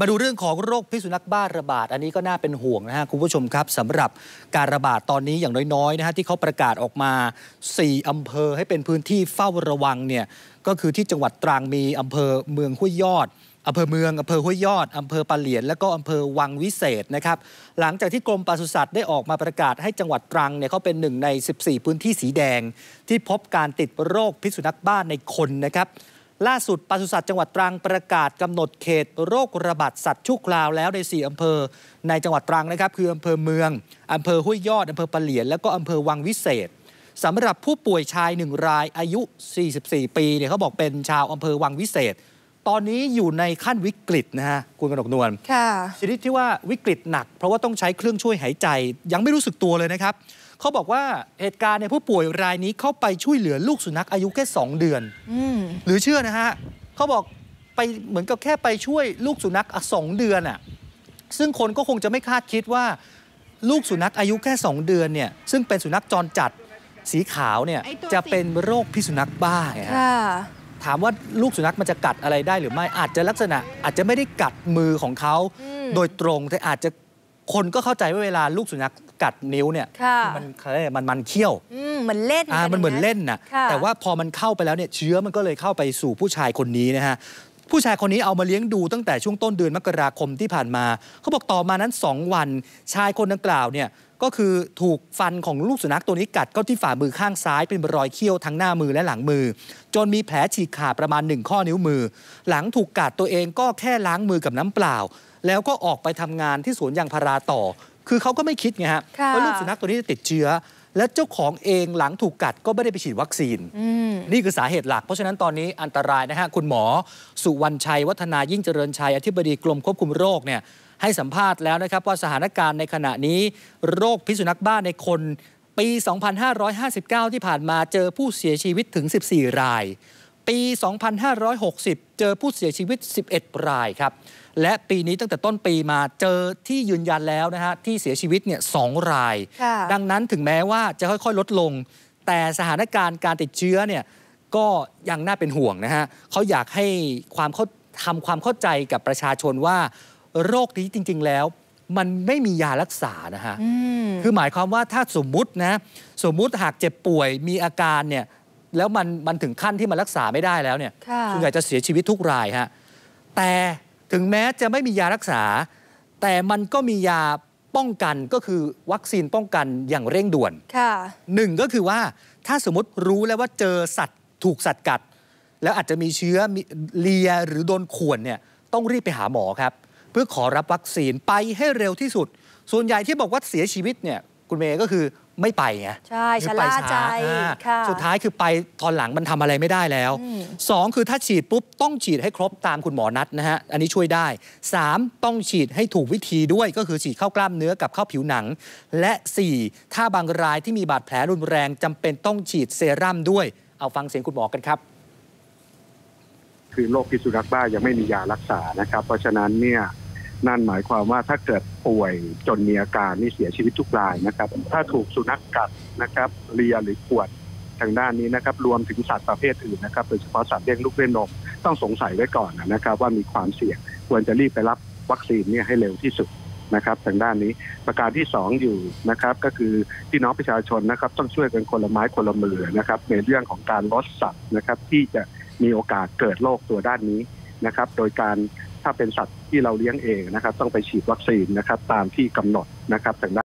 มาดูเรื่องของโรคพิษสุนัขบ้าระบาดอันนี้ก็น่าเป็นห่วงนะฮะคุณผู้ชมครับสำหรับการระบาดตอนนี้อย่างน้อยๆนะฮะที่เขาประกาศออกมา 4อำเภอให้เป็นพื้นที่เฝ้าระวังเนี่ยก็คือที่จังหวัดตรังมีอำเภอเมืองห้วยยอดอำเภอเมืองอำเภอห้วยยอดอำเภอปะเหลียน และก็อำเภอวังวิเศษนะครับ หลังจากที่กรมปศุสัตว์ได้ออกมาประกาศให้จังหวัดตรังเนี่ยเขาเป็นหนึ่งใน 14 พื้นที่สีแดง ที่พบการติดโรคพิษสุนัขบ้าในคนนะครับล่าสุดปศุสัตว์จังหวัดตรังประกาศกำหนดเขต โรคระบาดสัตว์ชุกคราวแล้ว ใน 4 อำเภอในจังหวัดตรังนะครับ คืออำเภอเมืองอำเภอห้วยยอดอำเภอปะเหลียนและก็อำเภอวังวิเศษสำหรับผู้ป่วยชายหนึ่งรายอายุ 44 ปีเนี่ยเขาบอกเป็นชาวอำเภอวังวิเศษ ตอนนี้อยู่ในขั้นวิกฤตนะฮะคุณกนกนวลค่ะชนิดที่ว่าวิกฤตหนัก เพราะว่าต้องใช้เครื่องช่วยหายใจยังไม่รู้สึกตัวเลยนะครับเขาบอกว่าเหตุการณ์ในผู้ป่วยรายนี้เข้าไปช่วยเหลือลูกสุนัขอายุแค่2เดือนหรือเชื่อนะฮะเขาบอกไปเหมือนกับแค่ไปช่วยลูกสุนัขสองเดือนอ่ะซึ่งคนก็คงจะไม่คาดคิดว่า ลูกสุนัขอายุแค่ 2 เดือนเนี่ย ซึ่งเป็นสุนัขจรจัดสีขาวเนี่ยจะเป็นโรคพิษสุนัขบ้าไงฮะถามว่าลูกสุนัขมันจะกัดอะไรได้หรือไม่อาจจะลักษณะ อาจจะไม่ได้กัดมือของเขาโดยตรงแต่อาจจะคนก็เข้าใจว่าเวลาลูกสุนัขกัดนิ้วเนี่ยมันมันมันเคี้ยวเหมือนเล่นอ่ามันเหมือนเล่นนะแต่ว่าพอมันเข้าไปแล้วเนี่ยเชื้อมันก็เลยเข้าไปสู่ผู้ชายคนนี้นะฮะผู้ชายคนนี้เอามาเลี้ยงดูตั้งแต่ช่วงต้นเดือนมกราคมที่ผ่านมาเขาบอกต่อมานั้น2วันชายคนดังกล่าวเนี่ยก็คือถูกฟันของลูกสุนัขตัวนี้กัดเข้าที่ฝ่ามือข้างซ้ายเป็นรอยเคี้ยวทั้งหน้ามือและหลังมือจนมีแผลฉีกขาดประมาณหนึ่งข้อนิ้วมือ หลังถูกกัดตัวเองก็แค่ล้างมือกับน้ำเปล่าแล้วก็ออกไปทำงานที่สวนยางพาราต่อ คือเขาก็ไม่คิดไงฮะว่าลูกสุนัขตัวนี้จะติดเชื้อ และเจ้าของเองหลังถูกกัดก็ไม่ได้ไปฉีดวัคซีน นี่คือสาเหตุหลัก เพราะฉะนั้นตอนนี้อันตรายนะฮะคุณหมอ สุวรรณชัย วัฒนายิ่งเจริญชัย อธิบดีกรมควบคุมโรคเนี่ยให้สัมภาษณ์แล้วนะครับว่าสถานการณ์ในขณะนี้ โรคพิษสุนัขบ้านในคน ปี 2559 ที่ผ่านมาเจอผู้เสียชีวิตถึง 14 รายปี 2560 เจอผู้เสียชีวิต 11 รายครับ และปีนี้ตั้งแต่ต้นปีมาเจอที่ยืนยันแล้วนะฮะที่เสียชีวิตเนี่ยสองราย ดังนั้นถึงแม้ว่าจะค่อยๆ ลดลง แต่สถานการณ์การติดเชื้อเนี่ยก็ยังน่าเป็นห่วงนะฮะ เขาอยากให้ความเขาทำความเข้าใจกับประชาชนว่า โรคนี้จริงๆ แล้ว มันไม่มียารักษานะฮะ คือหมายความว่าถ้าสมมุตินะสมมุติหากเจ็บป่วยมีอาการเนี่ยแล้วมันมันถึงขั้นที่มันรักษาไม่ได้แล้วเนี่ยส่วนใหญ่จะเสียชีวิตทุกรายฮะแต่ถึงแม้จะไม่มียารักษา แต่มันก็มียาป้องกันก็คือวัคซีนป้องกันอย่างเร่งด่วนหนึ่งก็คือว่าถ้าสมมติรู้แล้วว่าเจอสัตว์ ถูกสัตว์กัด แล้วอาจจะมีเชื้อเลียหรือโดนข่วนเนี่ยต้องรีบไปหาหมอครับเพื่อขอรับวัคซีนไปให้เร็วที่สุด ส่วนใหญ่ที่บอกว่าเสียชีวิตเนี่ยคุณเมย์ก็คือไม่ไปไง ใช่ชะล่าใจสุดท้ายคือไปตอนหลัง มันทำอะไรไม่ได้แล้ว 2 คือถ้าฉีดปุ๊บ ต้องฉีดให้ครบตามคุณหมอนัดนะฮะ อันนี้ช่วยได้ 3. ต้องฉีดให้ถูกวิธีด้วย ก็คือฉีดเข้ากล้ามเนื้อกับเข้าผิวหนัง และ 4. ถ้าบางรายที่มีบาดแผลรุนแรง จำเป็นต้องฉีดเซรั่มด้วย เอาฟังเสียงคุณหมอกันครับ คือโรคพิษสุนัขบ้ายังไม่มียารักษานะครับ เพราะฉะนั้นเนี่ยนั่นหมายความว่าถ้าเกิดป่วยจนมีอาการนี่เสียชีวิตทุกรายนะครับ ถ้าถูกสุนัขกกัดนะครับเลียหรือขวดทางด้านนี้นะครับรวมถึงสัตว์ประเภทอื่นนะครับโดยเฉพาะสัตว์เลี้ยงลูกเล่นนมต้องสงสัยไว้ก่อนนะครับ ว่ามีความเสี่ยงควรจะรีบไปรับวัคซีนเนี่ยให้เร็วที่สุดนะครับทางด้านนี้ประการที่ 2 อยู่นะครับ ก็คือ พี่น้องประชาชนนะครับต้องช่วยกันคนละไม้คนละมือนะครับในเรื่องของการลดสัตว์นะครับที่จะมีโอกาสเกิดโรคตัวด้านนี้นะครับ โดยการถ้าเป็นสัตว์ที่เราเลี้ยงเองนะครับต้องไปฉีดวัคซีนนะครับตามที่กำหนดนะครับง